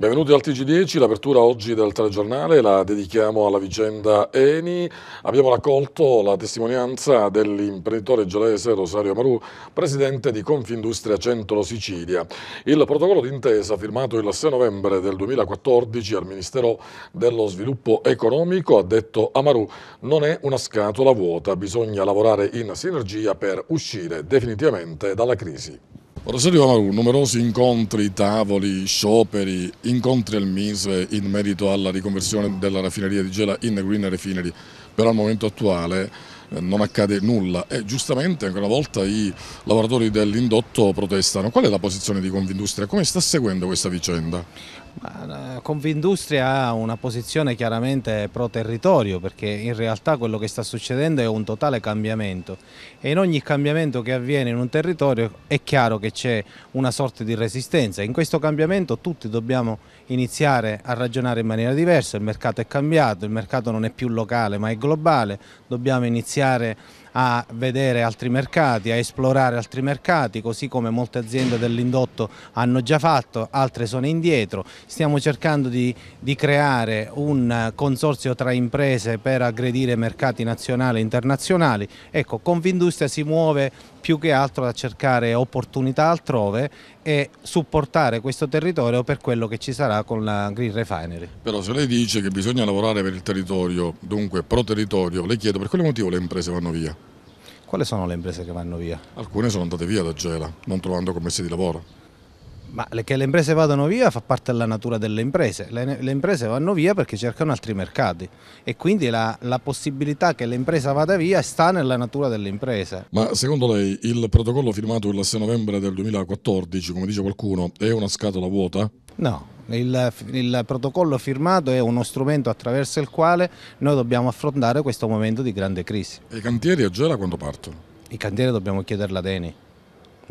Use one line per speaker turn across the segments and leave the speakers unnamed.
Benvenuti al TG10, l'apertura oggi del telegiornale la dedichiamo alla vicenda Eni. Abbiamo raccolto la testimonianza dell'imprenditore gelese Rosario Marù, presidente di Confindustria Centro Sicilia. Il protocollo d'intesa firmato il 6 novembre del 2014 al Ministero dello Sviluppo Economico ha detto a Marù non è una scatola vuota, bisogna lavorare in sinergia per uscire definitivamente dalla crisi. Rosario ha numerosi incontri, tavoli, scioperi, incontri al MISE in merito alla riconversione della raffineria di Gela in Green Refinery, però al momento attuale eh, non accade nulla e giustamente ancora una volta i lavoratori dell'indotto protestano. Qual è la posizione di Confindustria? Come sta seguendo questa vicenda?
Eh, Confindustria ha una posizione chiaramente pro territorio perché in realtà quello che sta succedendo è un totale cambiamento e in ogni cambiamento che avviene in un territorio è chiaro che c'è una sorta di resistenza. In questo cambiamento tutti dobbiamo iniziare a ragionare in maniera diversa, il mercato è cambiato, il mercato non è più locale ma è globale, dobbiamo iniziare a vedere altri mercati, a esplorare altri mercati, così come molte aziende dell'indotto hanno già fatto, altre sono indietro. Stiamo cercando di, di, creare un consorzio tra imprese per aggredire mercati nazionali e internazionali. Ecco, Confindustria si muove più che altro da cercare opportunità altrove e supportare questo territorio per quello che ci sarà con la Green Refinery.
Però se lei dice che bisogna lavorare per il territorio, dunque pro territorio, le
chiedo per quale motivo le imprese vanno via? Quali sono le imprese che vanno via? Alcune sono andate via da Gela, non trovando commesse di lavoro. Ma che le imprese vadano via fa parte della natura delle imprese, le, le imprese vanno via perché cercano altri mercati e quindi la, la possibilità che l'impresa vada via sta nella natura delle imprese.
Ma secondo lei il protocollo firmato il 6 novembre del 2014, come dice qualcuno, è una scatola vuota?
No, il, il, protocollo firmato è uno strumento attraverso il quale noi dobbiamo affrontare questo momento di grande crisi. E i cantieri a Gela quando partono? I cantieri dobbiamo chiederla a Deni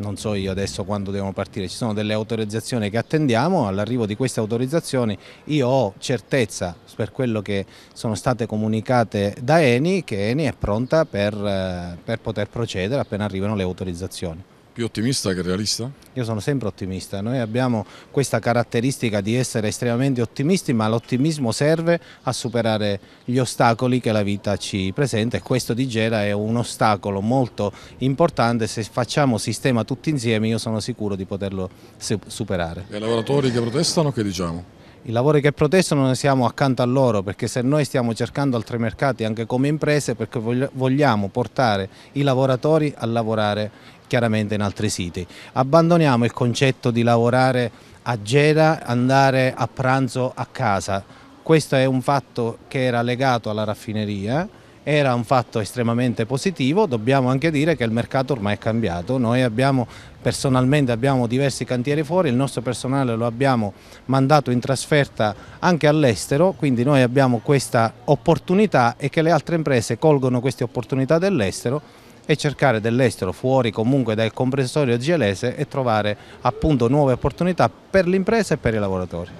non so io adesso quando devono partire, ci sono delle autorizzazioni che attendiamo, all'arrivo di queste autorizzazioni io ho certezza per quello che sono state comunicate da Eni che Eni è pronta per, eh, per poter procedere appena arrivano le autorizzazioni. Più ottimista che realista? Io sono sempre ottimista, noi abbiamo questa caratteristica di essere estremamente ottimisti ma l'ottimismo serve a superare gli ostacoli che la vita ci presenta e questo di Gera è un ostacolo molto importante, se facciamo sistema tutti insieme io sono sicuro di poterlo superare. E ai lavoratori che protestano che diciamo? i lavori che protestano noi siamo accanto a loro perché se noi stiamo cercando altri mercati anche come imprese perché vogliamo portare i lavoratori a lavorare chiaramente in altri siti. Abbandoniamo il concetto di lavorare a Gera, andare a pranzo a casa. Questo è un fatto che era legato alla raffineria, era un fatto estremamente positivo, dobbiamo anche dire che il mercato ormai è cambiato, noi abbiamo personalmente abbiamo diversi cantieri fuori, il nostro personale lo abbiamo mandato in trasferta anche all'estero, quindi noi abbiamo questa opportunità e che le altre imprese colgono queste opportunità dell'estero e cercare dell'estero, fuori comunque dal comprensorio gelese e trovare appunto nuove opportunità per l'impresa e per i lavoratori.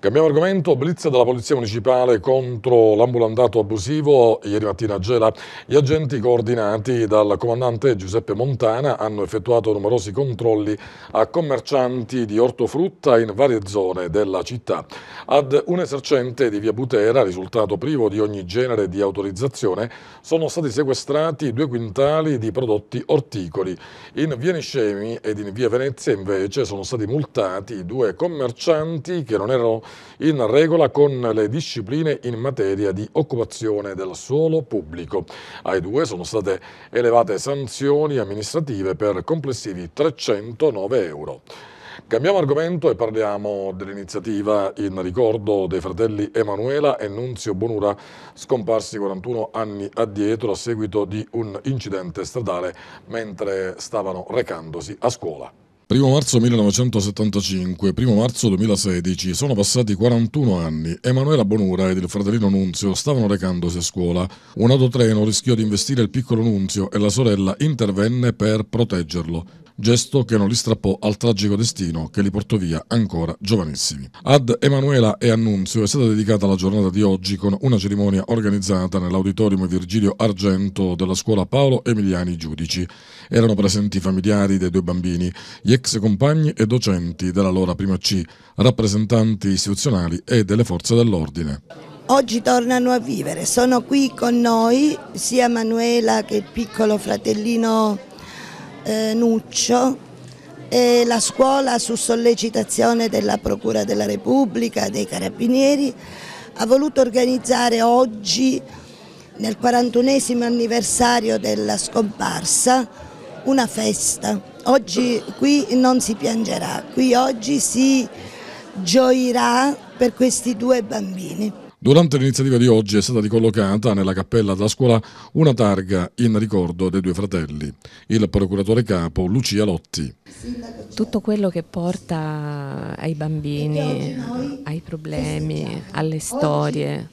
Cambiamo argomento, blitz della Polizia Municipale contro l'ambulantato abusivo. Ieri mattina a Gela gli agenti coordinati dal comandante Giuseppe Montana hanno effettuato numerosi controlli a commercianti di ortofrutta in varie zone della città. Ad un esercente di via Butera, risultato privo di ogni genere di autorizzazione, sono stati sequestrati due quintali di prodotti orticoli. In via Niscemi ed in via Venezia invece sono stati multati due commercianti che non erano in regola con le discipline in materia di occupazione del suolo pubblico. Ai due sono state elevate sanzioni amministrative per complessivi 309 euro. Cambiamo argomento e parliamo dell'iniziativa in ricordo dei fratelli Emanuela e Nunzio Bonura, scomparsi 41 anni addietro a seguito di un incidente stradale mentre stavano recandosi a scuola. 1 marzo 1975, 1 marzo 2016, sono passati 41 anni. Emanuela Bonura ed il fratellino Nunzio stavano recandosi a scuola. Un autotreno rischiò di investire il piccolo Nunzio e la sorella intervenne per proteggerlo gesto che non li strappò al tragico destino che li portò via ancora giovanissimi. Ad Emanuela e Annunzio è stata dedicata la giornata di oggi con una cerimonia organizzata nell'auditorium Virgilio Argento della scuola Paolo Emiliani Giudici. Erano presenti i familiari dei due bambini, gli ex compagni e docenti della loro prima C, rappresentanti istituzionali e delle forze dell'ordine.
Oggi tornano a vivere, sono qui con noi sia Emanuela che il piccolo fratellino eh, Nuccio e la scuola su sollecitazione della Procura della Repubblica, dei Carabinieri, ha voluto organizzare oggi, nel 41 anniversario della scomparsa, una festa. Oggi qui non si piangerà, qui oggi si gioirà per questi due bambini.
Durante l'iniziativa di oggi è stata ricollocata nella cappella della scuola una targa in ricordo dei due fratelli, il procuratore capo Lucia Lotti.
Tutto quello che porta ai bambini, ai problemi, alle storie,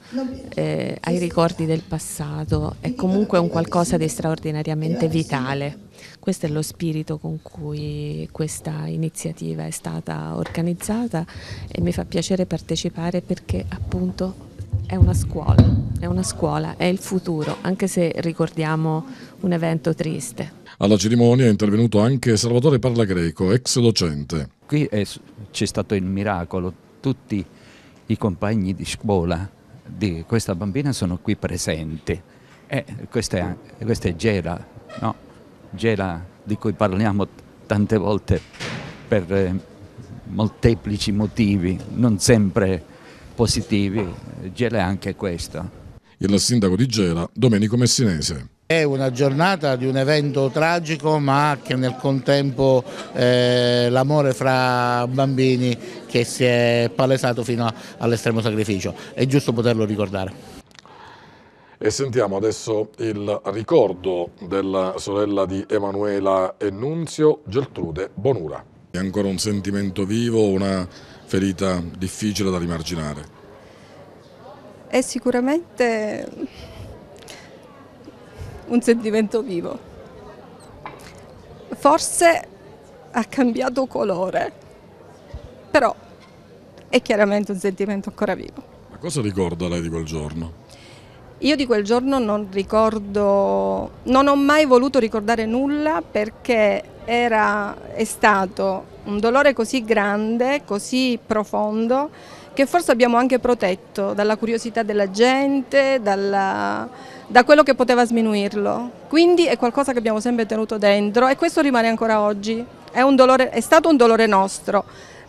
eh, ai ricordi del passato è comunque un qualcosa di straordinariamente vitale. Questo è lo spirito con cui questa iniziativa è stata organizzata e mi fa piacere partecipare perché appunto è una scuola, è una scuola, è il futuro, anche se ricordiamo un evento triste.
Alla cerimonia è intervenuto anche Salvatore Parlagreco, ex docente. Qui c'è stato il miracolo, tutti i compagni di scuola di questa bambina sono qui presenti.
Eh, questa, è, questa è Gela, no? Gela di cui parliamo
tante volte per eh, molteplici motivi, non sempre positivi, Gela è anche questo. Il sindaco di Gela, Domenico Messinese.
È una giornata di un evento tragico ma che nel contempo eh, l'amore fra bambini che si è palesato fino all'estremo sacrificio, è giusto poterlo ricordare.
E sentiamo adesso il ricordo della sorella di Emanuela Ennunzio, Geltrude Bonura. È ancora un sentimento vivo, una ferita difficile da rimarginare?
È sicuramente un sentimento vivo. Forse ha cambiato colore, però è chiaramente un sentimento ancora vivo.
Ma cosa ricorda lei di quel giorno?
Io di quel giorno non ricordo, non ho mai voluto ricordare nulla perché era, è stato un dolore così grande, così profondo, che forse abbiamo anche protetto dalla curiosità della gente, dalla, da quello che poteva sminuirlo. Quindi è qualcosa che abbiamo sempre tenuto dentro e questo rimane ancora oggi. È, dolore, è stato un dolore nostro.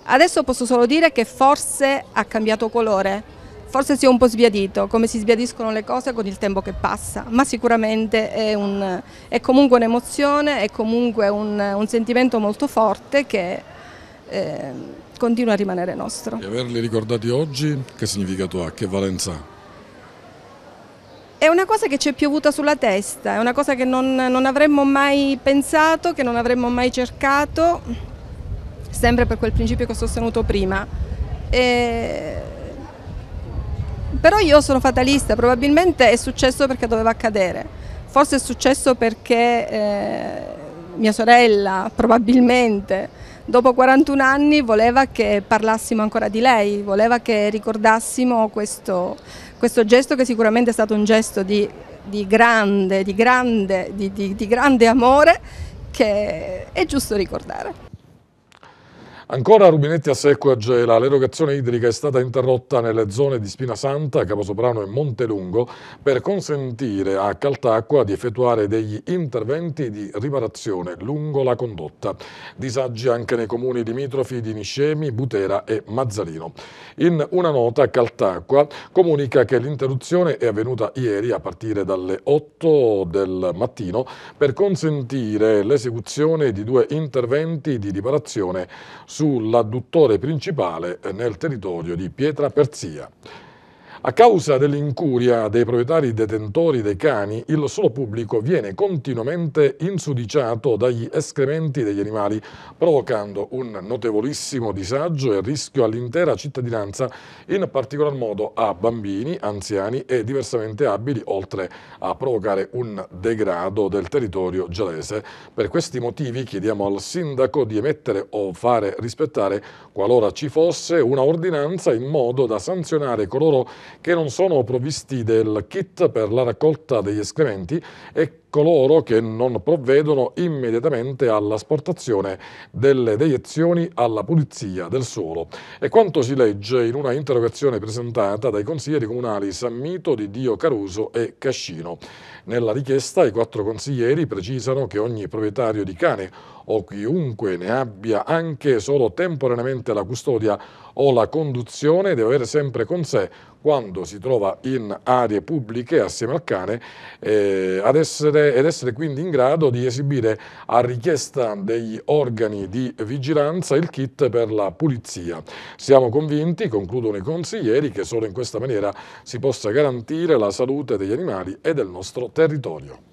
Adesso posso solo dire che forse ha cambiato colore. Forse si è un po' sbiadito, come si sbiadiscono le cose con il tempo che passa, ma sicuramente è, un, è comunque un'emozione, è comunque un, un, sentimento molto forte che eh, continua a rimanere nostro. E
averli ricordati oggi che significato ha, che valenza ha?
È una cosa che ci è piovuta sulla testa, è una cosa che non, non avremmo mai pensato, che non avremmo mai cercato, sempre per quel principio che ho sostenuto prima. E però io sono fatalista, probabilmente è successo perché doveva accadere, forse è successo perché eh, mia sorella, probabilmente, dopo 41 anni voleva che parlassimo ancora di lei, voleva che ricordassimo questo, questo gesto che sicuramente è stato un gesto di, di grande, di grande, di, di, di grande amore che è giusto ricordare.
Ancora rubinetti a secco e a gela, l'erogazione idrica è stata interrotta nelle zone di Spina Santa, Caposoprano e Montelungo per consentire a Caltacqua di effettuare degli interventi di riparazione lungo la condotta. Disagi anche nei comuni limitrofi di Niscemi, Butera e Mazzarino. In una nota Caltacqua comunica che l'interruzione è avvenuta ieri a partire dalle 8 del mattino per consentire l'esecuzione di due interventi di riparazione sull'adduttore principale nel territorio di Pietra Persia. A causa dell'incuria dei proprietari detentori dei cani, il suolo pubblico viene continuamente insudiciato dagli escrementi degli animali, provocando un notevolissimo disagio e rischio all'intera cittadinanza, in particolar modo a bambini, anziani e diversamente abili, oltre a provocare un degrado del territorio gelese. Per questi motivi chiediamo al sindaco di emettere o fare rispettare, qualora ci fosse, una ordinanza in modo da sanzionare coloro che non sono provvisti del kit per la raccolta degli escrementi e coloro che non provvedono immediatamente all'asportazione delle deiezioni alla pulizia del suolo. È quanto si legge in una interrogazione presentata dai consiglieri comunali San Mito di Dio Caruso e Cascino. Nella richiesta i quattro consiglieri precisano che ogni proprietario di cane o chiunque ne abbia anche solo temporaneamente la custodia o la conduzione deve avere sempre con sé quando si trova in aree pubbliche assieme al cane eh, ad essere essere, ed essere quindi in grado di esibire a richiesta degli organi di vigilanza il kit per la pulizia. Siamo convinti, concludono i consiglieri, che solo in questa maniera si possa garantire la salute degli animali e del nostro territorio.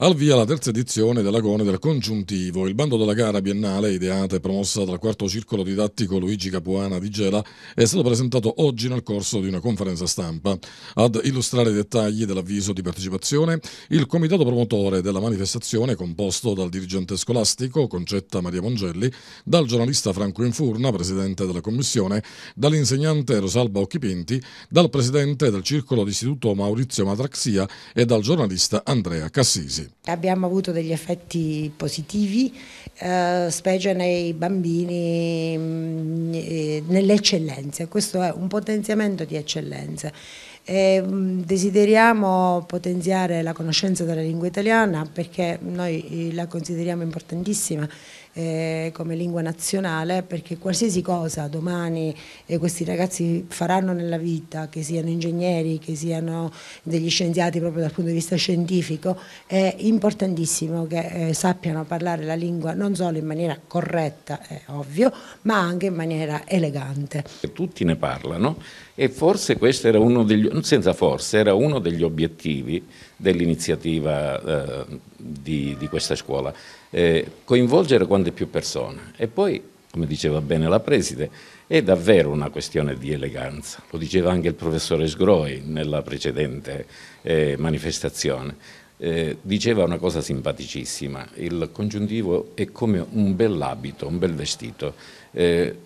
Al via la terza edizione dell'Agone del Congiuntivo, il bando della gara biennale ideata e promossa dal quarto circolo didattico Luigi Capuana di Gela è stato presentato oggi nel corso di una conferenza stampa. Ad illustrare i dettagli dell'avviso di partecipazione, il comitato promotore della manifestazione, composto dal dirigente scolastico Concetta Maria Mongelli, dal giornalista Franco Infurna, presidente della commissione, dall'insegnante Rosalba Occhipinti, dal presidente del circolo d'istituto Maurizio Matraxia e dal giornalista Andrea Cassisi.
Abbiamo avuto degli effetti positivi, eh, specie nei bambini, mh, mm, eh, nelle eccellenze. Questo è un potenziamento di eccellenza. E, mm, desideriamo potenziare la conoscenza della lingua italiana perché noi eh, la consideriamo importantissima eh, come lingua nazionale perché qualsiasi cosa domani eh, questi ragazzi faranno nella vita, che siano ingegneri, che siano degli scienziati proprio dal punto di vista scientifico, è importantissimo che eh, sappiano parlare la lingua non solo in maniera corretta, è ovvio, ma anche in maniera elegante.
Tutti ne
parlano e forse questo era uno degli, senza forse, era uno degli obiettivi dell'iniziativa eh, di, di, questa scuola, eh, coinvolgere quante più persone. E poi, come diceva bene la Preside, è davvero una questione di eleganza, lo diceva anche il professore Sgroi nella precedente eh, manifestazione eh, diceva una cosa simpaticissima, il congiuntivo è come un bell'abito, un bel vestito, eh,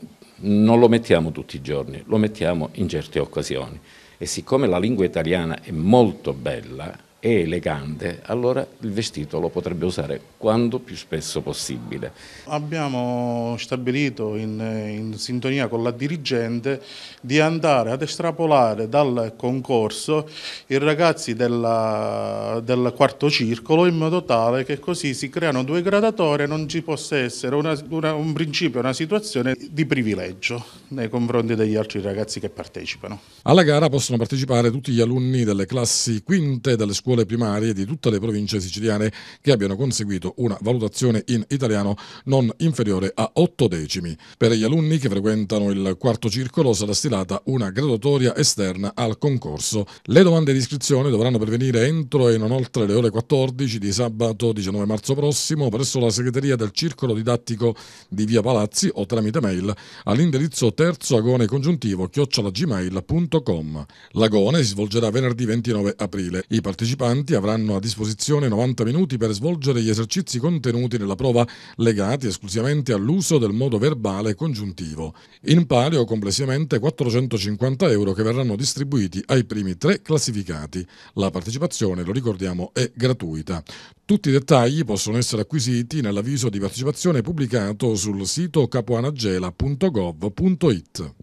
non lo mettiamo tutti i giorni, lo mettiamo in certe occasioni e siccome la lingua italiana è molto bella, è elegante, allora il vestito lo potrebbe usare quanto più spesso possibile. Abbiamo stabilito in, in sintonia con la dirigente di andare ad estrapolare dal concorso i ragazzi della, del quarto circolo in modo tale che così si creano due gradatori e non ci possa essere una, una, un principio, una situazione di privilegio
nei confronti degli altri ragazzi
che partecipano. Alla gara possono partecipare tutti gli alunni delle classi quinte delle scuole scuole primarie di tutte le province siciliane che abbiano conseguito una valutazione in italiano non inferiore a 8 decimi. Per gli alunni che frequentano il quarto circolo sarà stilata una graduatoria esterna al concorso. Le domande di iscrizione dovranno pervenire entro e non oltre le ore 14 di sabato 19 marzo prossimo presso la segreteria del circolo didattico di Via Palazzi o tramite mail all'indirizzo terzo agone congiuntivo chiocciolagmail.com. L'agone si svolgerà venerdì 29 aprile. I partecipanti partecipanti avranno a disposizione 90 minuti per svolgere gli esercizi contenuti nella prova legati esclusivamente all'uso del modo verbale congiuntivo. In palio complessivamente 450 euro che verranno distribuiti ai primi tre classificati. La partecipazione, lo ricordiamo, è gratuita. Tutti i dettagli possono essere acquisiti nell'avviso di partecipazione pubblicato sul sito capoanagela.gov.it.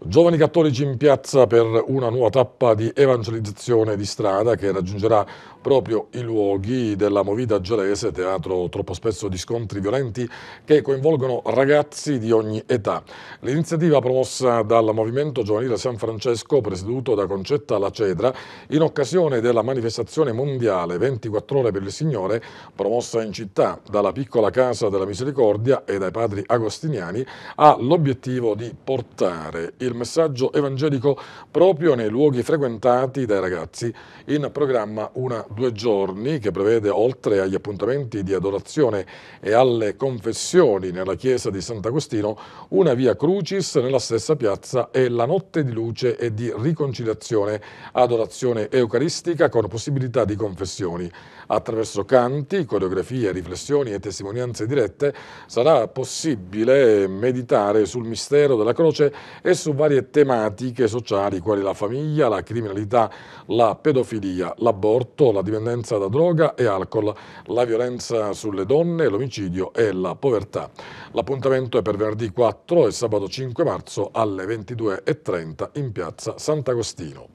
Giovani cattolici in piazza per una nuova tappa di evangelizzazione di strada che raggiungerà proprio i luoghi della movida gelese, teatro troppo spesso di scontri violenti che coinvolgono ragazzi di ogni età. L'iniziativa promossa dal Movimento Giovanile San Francesco, presieduto da Concetta La Cedra, in occasione della manifestazione mondiale 24 ore per il Signore, promossa in città dalla piccola Casa della Misericordia e dai padri agostiniani, ha l'obiettivo di portare il messaggio evangelico proprio nei luoghi frequentati dai ragazzi in programma Una due giorni che prevede, oltre agli appuntamenti di adorazione e alle confessioni nella chiesa di Sant'Agostino, una via Crucis nella stessa piazza e la notte di luce e di riconciliazione, adorazione eucaristica con possibilità di confessioni. Attraverso canti, coreografie, riflessioni e testimonianze dirette sarà possibile meditare sul mistero della croce e su varie tematiche sociali quali la famiglia, la criminalità, la pedofilia, l'aborto, la la dipendenza da droga e alcol, la violenza sulle donne, l'omicidio e la povertà. L'appuntamento è per venerdì 4 e sabato 5 marzo alle 22.30 in piazza Sant'Agostino.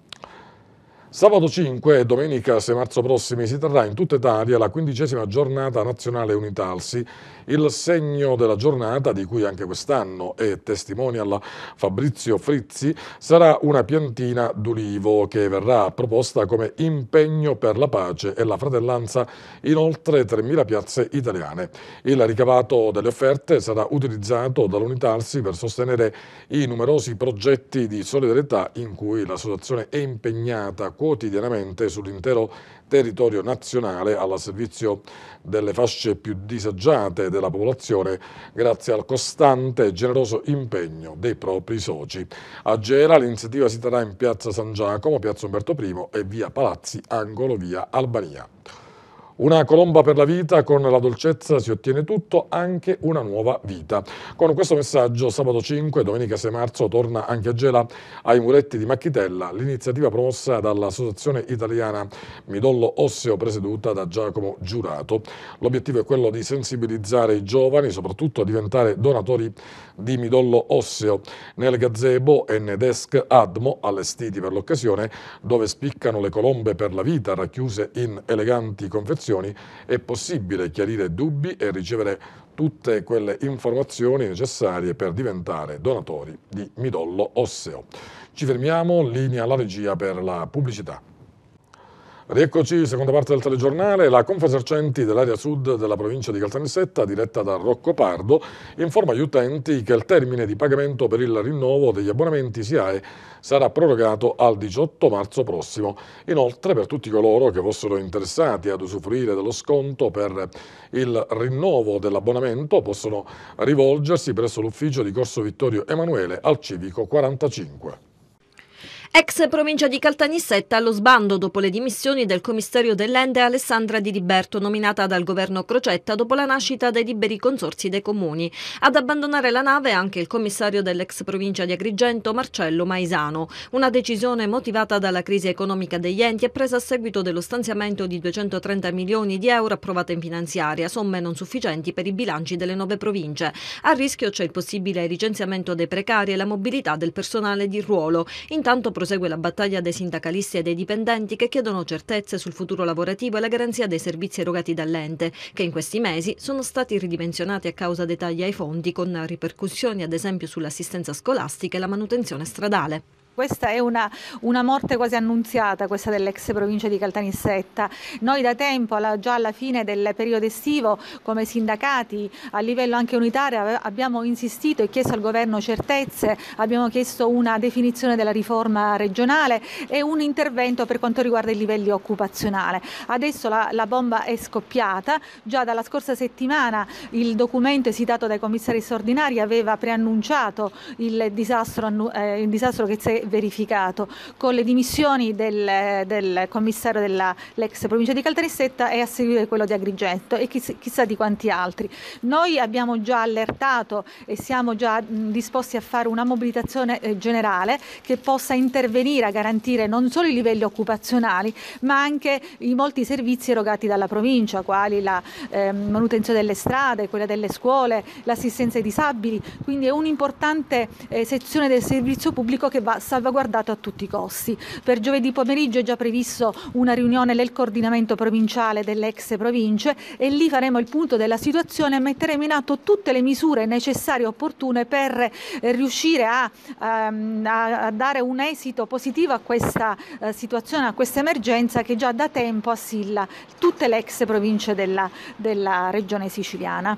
Sabato 5 e domenica 6 marzo prossimi si terrà in tutta Italia la quindicesima giornata nazionale Unitalsi. Il segno della giornata, di cui anche quest'anno è testimonial Fabrizio Frizzi, sarà una piantina d'ulivo che verrà proposta come impegno per la pace e la fratellanza in oltre 3.000 piazze italiane. Il ricavato delle offerte sarà utilizzato dall'Unitalsi per sostenere i numerosi progetti di solidarietà in cui l'associazione è impegnata quotidianamente sull'intero territorio nazionale al servizio delle fasce più disagiate della popolazione grazie al costante e generoso impegno dei propri soci. A Gera l'iniziativa si terrà in piazza San Giacomo, piazza Umberto I e via Palazzi, angolo via Albania. Una colomba per la vita, con la dolcezza si ottiene tutto, anche una nuova vita. Con questo messaggio, sabato 5, domenica 6 marzo, torna anche a Gela ai muretti di Macchitella, l'iniziativa promossa dall'Associazione Italiana Midollo Osseo, presieduta da Giacomo Giurato. L'obiettivo è quello di sensibilizzare i giovani, soprattutto a diventare donatori di midollo osseo. Nel gazebo e nei desk Admo, allestiti per l'occasione, dove spiccano le colombe per la vita, racchiuse in eleganti confezioni, informazioni è possibile chiarire dubbi e ricevere tutte quelle informazioni necessarie per diventare donatori di midollo osseo. Ci fermiamo, linea alla regia per la pubblicità. Rieccoci, seconda parte del telegiornale. La Confesercenti dell'area sud della provincia di Caltanissetta, diretta da Rocco Pardo, informa gli utenti che il termine di pagamento per il rinnovo degli abbonamenti SIAE sarà prorogato al 18 marzo prossimo. Inoltre, per tutti coloro che fossero interessati ad usufruire dello sconto per il rinnovo dell'abbonamento, possono rivolgersi presso l'ufficio di Corso Vittorio Emanuele al civico 45.
Ex provincia di Caltanissetta allo sbando dopo le dimissioni del commissario dell'Ende Alessandra Di Riberto, nominata dal governo Crocetta dopo la nascita dei liberi consorsi dei comuni. Ad abbandonare la nave anche il commissario dell'ex provincia di Agrigento Marcello Maisano. Una decisione motivata dalla crisi economica degli enti e presa a seguito dello stanziamento di 230 milioni di euro approvata in finanziaria, somme non sufficienti per i bilanci delle nove province. A rischio c'è il possibile licenziamento dei precari e la mobilità del personale di ruolo. Intanto prosegue la battaglia dei sindacalisti e dei dipendenti che chiedono certezze sul futuro lavorativo e la garanzia dei servizi erogati dall'ente, che in questi mesi sono stati ridimensionati a causa dei tagli ai fondi con ripercussioni ad esempio sull'assistenza scolastica e la manutenzione stradale. Questa è una, una, morte quasi annunziata, questa dell'ex provincia di Caltanissetta. Noi da tempo, alla, già alla fine del periodo estivo, come sindacati a livello anche unitario, ave, abbiamo insistito e chiesto al governo certezze, abbiamo chiesto una definizione della riforma regionale e un intervento per quanto riguarda i livelli occupazionali. Adesso la, la bomba è scoppiata, già dalla scorsa settimana il documento esitato dai commissari straordinari aveva preannunciato il disastro, eh, il disastro che si è verificato con le dimissioni del, del commissario dell'ex provincia di Caltanissetta e a seguire quello di Agrigento e chiss chissà di quanti altri. Noi abbiamo già allertato e siamo già disposti a fare una mobilitazione eh, generale che possa intervenire a garantire non solo i livelli occupazionali ma anche i molti servizi erogati dalla provincia, quali la eh, manutenzione delle strade, quella delle scuole, l'assistenza ai disabili, quindi è un'importante eh, sezione del servizio pubblico che va salvaguardato a tutti i costi. Per giovedì pomeriggio è già previsto una riunione del coordinamento provinciale delle ex province e lì faremo il punto della situazione e metteremo in atto tutte le misure necessarie e opportune per eh, riuscire a, um, a dare un esito positivo a questa eh, situazione, a questa emergenza che già da tempo assilla tutte le ex province della, della regione siciliana.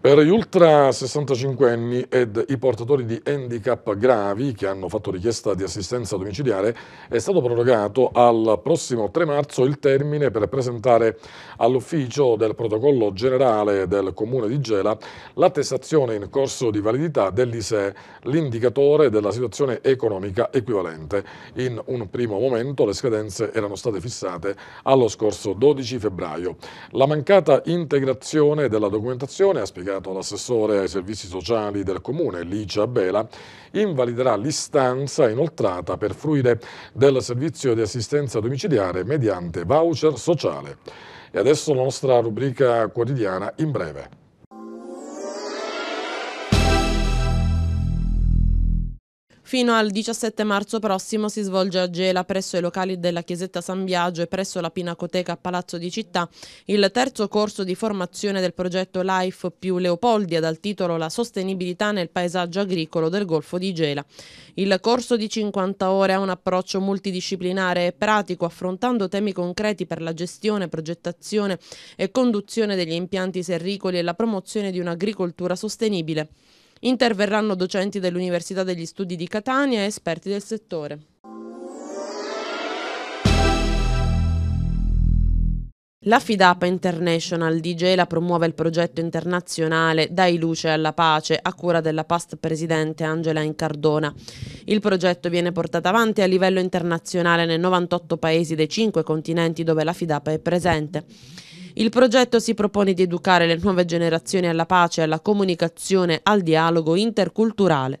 Per gli ultra 65anni ed i portatori di handicap gravi che hanno fatto richiesta di assistenza domiciliare è stato prorogato al prossimo 3 marzo il termine per presentare all'ufficio del protocollo generale del comune di Gela l'attestazione in corso di validità dell'ISE, l'indicatore della situazione economica equivalente. In un primo momento le scadenze erano state fissate allo scorso 12 febbraio. La mancata integrazione della documentazione ha spiegato comunicato l'assessore ai servizi sociali del comune Licia Bela, invaliderà l'istanza inoltrata per fruire del servizio di assistenza domiciliare mediante voucher sociale. E adesso la nostra rubrica quotidiana in breve.
Fino al 17 marzo prossimo si svolge a Gela presso i locali della Chiesetta San Biagio e presso la Pinacoteca Palazzo di Città il terzo corso di formazione del progetto Life più Leopoldia dal titolo La sostenibilità nel paesaggio agricolo del Golfo di Gela. Il corso di 50 ore ha un approccio multidisciplinare e pratico affrontando temi concreti per la gestione, progettazione e conduzione degli impianti serricoli e la promozione di un'agricoltura sostenibile. Interverranno docenti dell'Università degli Studi di Catania e esperti del settore. La FIDAPA International di Gela promuove il progetto internazionale Dai luce alla pace a cura della past presidente Angela Incardona. Il progetto viene portato avanti a livello internazionale nei 98 paesi dei 5 continenti dove la FIDAPA è presente. Il progetto si propone di educare le nuove generazioni alla pace, alla comunicazione, al dialogo interculturale.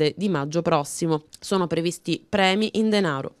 di maggio prossimo. Sono previsti premi in denaro.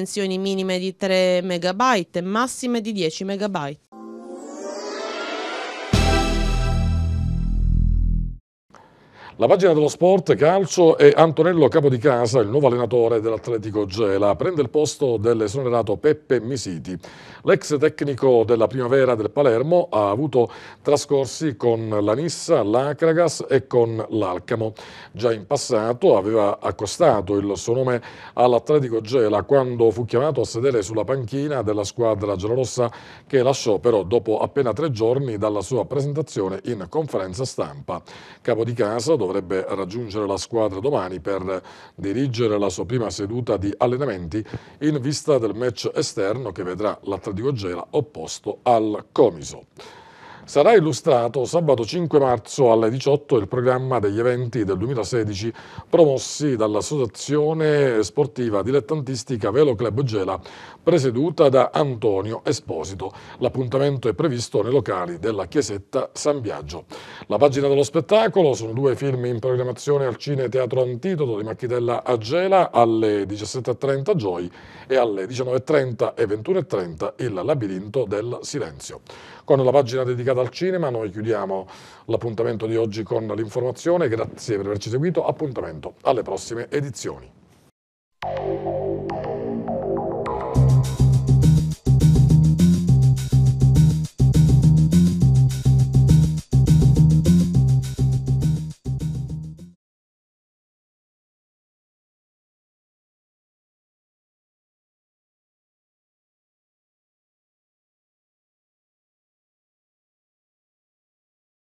dimensioni minime di 3 MB e massime di 10 MB.
La pagina dello sport calcio è Antonello Capodicasa, il nuovo allenatore dell'Atletico Gela. Prende il posto dell'esonerato Peppe Misiti. L'ex tecnico della primavera del Palermo ha avuto trascorsi con la Nissa, l'Acragas e con l'Alcamo. Già in passato aveva accostato il suo nome all'Atletico Gela quando fu chiamato a sedere sulla panchina della squadra giallorossa che lasciò però dopo appena tre giorni dalla sua presentazione in conferenza stampa. Capodicasa dove dovrebbe raggiungere la squadra domani per dirigere la sua prima seduta di allenamenti in vista del match esterno che vedrà l'Atletico Gela opposto al Comiso. Sarà illustrato sabato 5 marzo alle 18 il programma degli eventi del 2016 promossi dall'associazione sportiva dilettantistica Velo Club Gela presieduta da Antonio Esposito. L'appuntamento è previsto nei locali della chiesetta San Biagio. La pagina dello spettacolo sono due film in programmazione al Cine Teatro Antidoto di Macchitella a Gela alle 17.30 Joy e alle 19.30 e 21.30 Il labirinto del silenzio. Con la pagina dedicata al cinema noi chiudiamo l'appuntamento di oggi con l'informazione, grazie per averci seguito, appuntamento alle prossime edizioni.